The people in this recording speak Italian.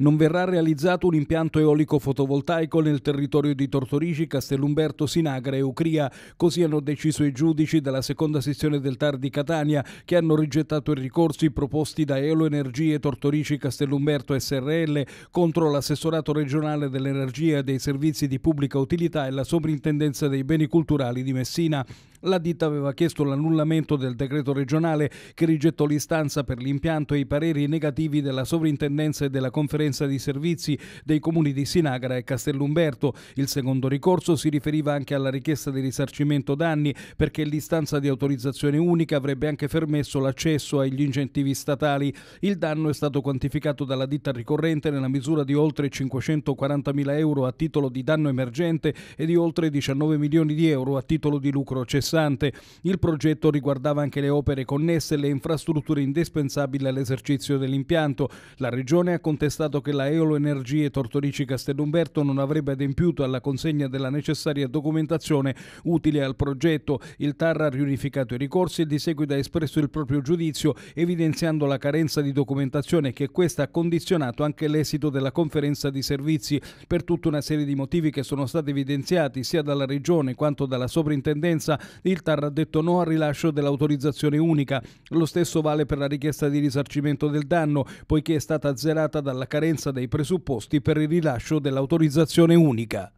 non verrà realizzato un impianto eolico fotovoltaico nel territorio di Tortorici, Castellumberto, Sinagra e Ucria. Così hanno deciso i giudici della seconda sessione del TAR di Catania, che hanno rigettato i ricorsi proposti da Eolo Energie Tortorici Castellumberto SRL contro l'assessorato regionale dell'energia e dei servizi di pubblica utilità e la sovrintendenza dei beni culturali di Messina. La ditta aveva chiesto l'annullamento del decreto regionale che rigettò l'istanza per l'impianto e i pareri negativi della sovrintendenza e della conferenza di servizi dei comuni di Sinagra e Castellumberto. Il secondo ricorso si riferiva anche alla richiesta di risarcimento danni perché l'istanza di autorizzazione unica avrebbe anche permesso l'accesso agli incentivi statali. Il danno è stato quantificato dalla ditta ricorrente nella misura di oltre 540.000 euro a titolo di danno emergente e di oltre 19 milioni di euro a titolo di lucro cessato interessante. Il progetto riguardava anche le opere connesse e le infrastrutture indispensabili all'esercizio dell'impianto. La Regione ha contestato che la Eolo Energie Tortorici Castellumberto non avrebbe adempiuto alla consegna della necessaria documentazione utile al progetto. Il TAR ha riunificato i ricorsi e di seguito ha espresso il proprio giudizio evidenziando la carenza di documentazione che questa ha condizionato anche l'esito della conferenza di servizi per tutta una serie di motivi che sono stati evidenziati sia dalla Regione quanto dalla Sovrintendenza il TAR ha detto no al rilascio dell'autorizzazione unica. Lo stesso vale per la richiesta di risarcimento del danno, poiché è stata azzerata dalla carenza dei presupposti per il rilascio dell'autorizzazione unica.